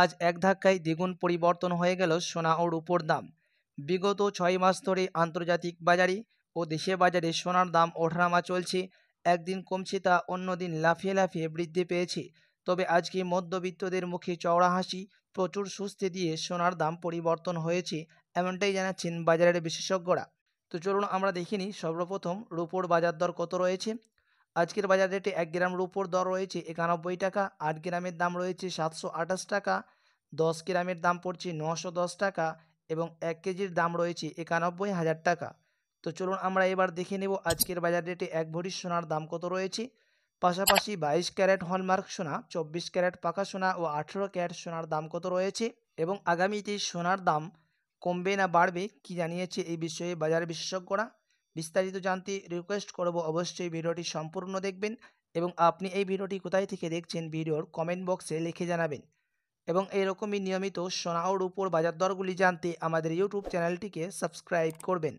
আজ এক ধাক্কায় দ্বিগুণ পরিবর্তন হয়ে গেল সোনা ও রূপোর দাম বিগত ছয় মাস ধরে আন্তর্জাতিক বাজারে ও দেশীয় বাজারে সোনার দাম ওঠানামা চলছে একদিন কমছে তা অন্যদিন লাফিয়ে লাফিয়ে বৃদ্ধি পেয়েছে তবে আজকে মধ্যবিত্তদের মুখে চওড়া হাসি প্রচুর সুস্থি দিয়ে সোনার দাম পরিবর্তন হয়েছে এমনটাই জানাচ্ছেন বাজারের বিশেষজ্ঞরা তো চলুন আমরা দেখিনি সর্বপ্রথম রুপোর বাজার দর কত রয়েছে আজকের বাজার রেটে এক গ্রাম রূপোর দর রয়েছে একানব্বই টাকা আট গ্রামের দাম রয়েছে সাতশো আঠাশ টাকা দশ গ্রামের দাম পড়ছে নশো দশ টাকা এবং এক কেজির দাম রয়েছে একানব্বই হাজার টাকা তো চলুন আমরা এবার দেখে নেব আজকের বাজার রেটে এক ভরি সোনার দাম কত রয়েছে পাশাপাশি বাইশ ক্যারেট হলমার্ক সোনা চব্বিশ ক্যারেট পাকা সোনা ও আঠেরো ক্যারেট সোনার দাম কত রয়েছে এবং আগামীতে সোনার দাম কমবে না বাড়বে কি জানিয়েছে এই বিষয়ে বাজার বিশেষজ্ঞরা বিস্তারিত জানতে রিকোয়েস্ট করব অবশ্যই ভিডিওটি সম্পূর্ণ দেখবেন এবং আপনি এই ভিডিওটি কোথায় থেকে দেখছেন ভিডিওর কমেন্ট বক্সে লিখে জানাবেন এবং এরকমই নিয়মিত সোনা ও রূপোর বাজার দরগুলি জানতে আমাদের ইউটিউব চ্যানেলটিকে সাবস্ক্রাইব করবেন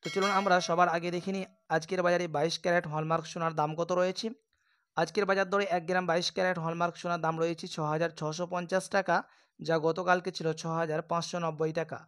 তো চলুন আমরা সবার আগে দেখে নিই আজকের বাজারে বাইশ ক্যারেট হলমার্ক সোনার দাম কত রয়েছে আজকের বাজার দরে এক গ্রাম বাইশ ক্যারেট হলমার্ক সোনার দাম রয়েছে ছ টাকা যা গতকালকে ছিল ছ টাকা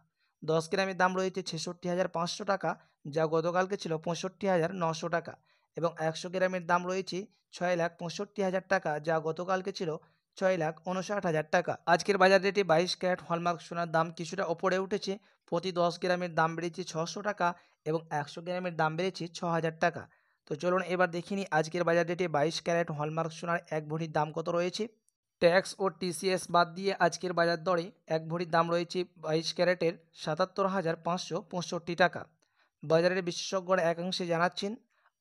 দশ গ্রামের দাম রয়েছে ছেষট্টি হাজার পাঁচশো টাকা যা গতকালকে ছিল পঁয়ষট্টি হাজার নশো টাকা এবং একশো গ্রামের দাম রয়েছে ছয় লাখ পঁয়ষট্টি হাজার টাকা যা গতকালকে ছিল ছয় লাখ উনষাট হাজার টাকা আজকের বাজার রেটে বাইশ ক্যারেট হলমার্ক সোনার দাম কিছুটা ওপরে উঠেছে প্রতি দশ গ্রামের দাম বেড়েছে ছশো টাকা এবং একশো গ্রামের দাম বেড়েছে ছ হাজার টাকা তো চলুন এবার দেখিনি আজকের বাজার রেটে বাইশ ক্যারেট হলমার্ক সোনার এক ভরির দাম কত রয়েছে ট্যাক্স ও টিসিএস বাদ দিয়ে আজকের বাজার দরে এক ভরির দাম রয়েছে বাইশ ক্যারেটের সাতাত্তর হাজার পাঁচশো পঁয়ষট্টি টাকা বাজারের বিশেষজ্ঞরা একাংশে জানাচ্ছেন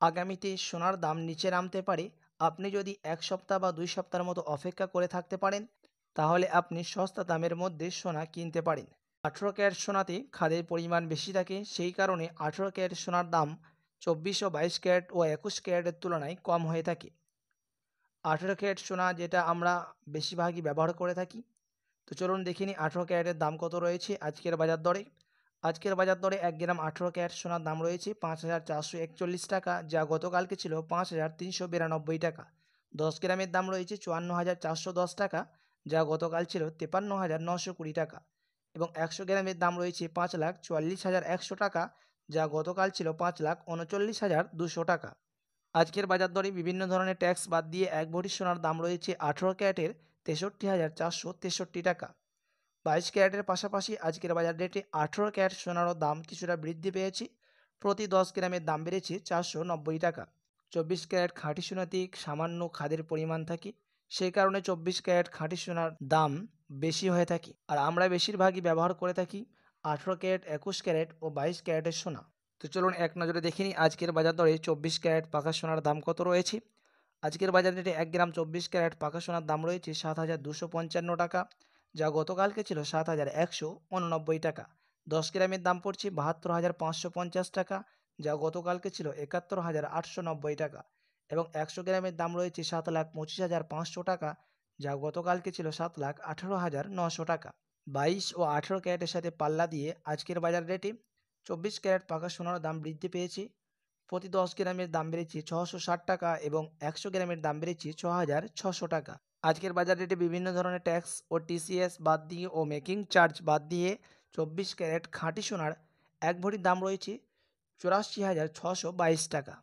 আগামীতে সোনার দাম নিচে নামতে পারে আপনি যদি এক সপ্তাহ বা দুই সপ্তাহের মতো অপেক্ষা করে থাকতে পারেন তাহলে আপনি সস্তা দামের মধ্যে সোনা কিনতে পারেন আঠেরো ক্যারেট সোনাতে খাদের পরিমাণ বেশি থাকে সেই কারণে আঠেরো ক্যারেট সোনার দাম চব্বিশ ও বাইশ ক্যারেট ও একুশ ক্যারেটের তুলনায় কম হয়ে থাকে আঠেরো ক্যারেট সোনা যেটা আমরা বেশিরভাগই ব্যবহার করে থাকি তো চলুন দেখে নিই আঠেরো ক্যারেটের দাম কত রয়েছে আজকের বাজার দরে আজকের বাজার দরে এক গ্রাম আঠেরো ক্যারেট সোনার দাম রয়েছে পাঁচ হাজার চারশো একচল্লিশ টাকা যা গতকালকে ছিল পাঁচ হাজার তিনশো বিরানব্বই টাকা দশ গ্রামের দাম রয়েছে চুয়ান্ন হাজার চারশো দশ টাকা যা গতকাল ছিল তেপান্ন হাজার নশো কুড়ি টাকা এবং একশো গ্রামের দাম রয়েছে পাঁচ লাখ চুয়াল্লিশ হাজার একশো টাকা যা গতকাল ছিল পাঁচ লাখ উনচল্লিশ হাজার দুশো টাকা আজকের বাজার দরে বিভিন্ন ধরনের ট্যাক্স বাদ দিয়ে এক ভরি সোনার দাম রয়েছে আঠেরো ক্যারেটের তেষট্টি হাজার চারশো তেষট্টি টাকা বাইশ ক্যারেটের পাশাপাশি আজকের বাজার রেটে আঠেরো ক্যারেট সোনারও দাম কিছুটা বৃদ্ধি পেয়েছে প্রতি দশ গ্রামের দাম বেড়েছে চারশো নব্বই টাকা চব্বিশ ক্যারেট খাঁটি সোনাতে সামান্য খাদের পরিমাণ থাকে সেই কারণে চব্বিশ ক্যারেট খাঁটি সোনার দাম বেশি হয়ে থাকে আর আমরা বেশিরভাগই ব্যবহার করে থাকি আঠেরো ক্যারেট একুশ ক্যারেট ও বাইশ ক্যারেটের সোনা তো চলুন এক নজরে দেখে নিই আজকের বাজার দরে চব্বিশ ক্যারেট পাকা সোনার দাম কত রয়েছে আজকের বাজার রেটে এক গ্রাম চব্বিশ ক্যারেট পাকা সোনার দাম রয়েছে সাত হাজার দুশো পঞ্চান্ন টাকা যা গতকালকে ছিল সাত হাজার একশো উননব্বই টাকা দশ গ্রামের দাম পড়ছে বাহাত্তর হাজার পাঁচশো পঞ্চাশ টাকা যা গতকালকে ছিল একাত্তর হাজার আটশো নব্বই টাকা এবং একশো গ্রামের দাম রয়েছে সাত লাখ পঁচিশ হাজার পাঁচশো টাকা যা গতকালকে ছিল সাত লাখ আঠেরো হাজার নশো টাকা বাইশ ও আঠেরো ক্যারেটের সাথে পাল্লা দিয়ে আজকের বাজার রেটে চব্বিশ ক্যারেট পাকা সোনার দাম বৃদ্ধি পেয়েছে প্রতি দশ গ্রামের দাম বেড়েছে ছশো ষাট টাকা এবং একশো গ্রামের দাম বেড়েছে ছ হাজার ছশো টাকা আজকের বাজার রেটে বিভিন্ন ধরনের ট্যাক্স ও টিসিএস বাদ দিয়ে ও মেকিং চার্জ বাদ দিয়ে চব্বিশ ক্যারেট খাঁটি সোনার এক ভরির দাম রয়েছে চুরাশি হাজার ছশো বাইশ টাকা